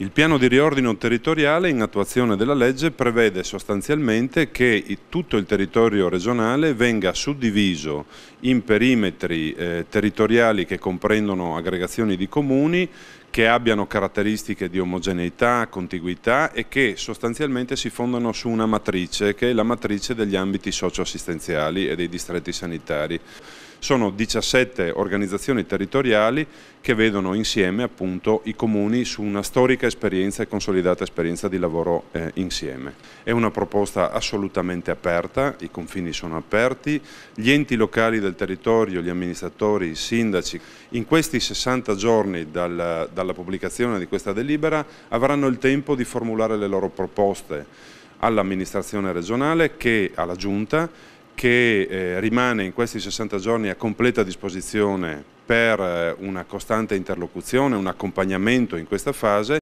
Il piano di riordino territoriale in attuazione della legge prevede sostanzialmente che tutto il territorio regionale venga suddiviso in perimetri eh, territoriali che comprendono aggregazioni di comuni che abbiano caratteristiche di omogeneità, contiguità e che sostanzialmente si fondano su una matrice che è la matrice degli ambiti socioassistenziali e dei distretti sanitari. Sono 17 organizzazioni territoriali che vedono insieme appunto, i comuni su una storica esperienza e consolidata esperienza di lavoro eh, insieme. È una proposta assolutamente aperta, i confini sono aperti, gli enti locali del territorio, gli amministratori, i sindaci, in questi 60 giorni dal, dalla pubblicazione di questa delibera avranno il tempo di formulare le loro proposte all'amministrazione regionale che alla giunta che eh, rimane in questi 60 giorni a completa disposizione per eh, una costante interlocuzione, un accompagnamento in questa fase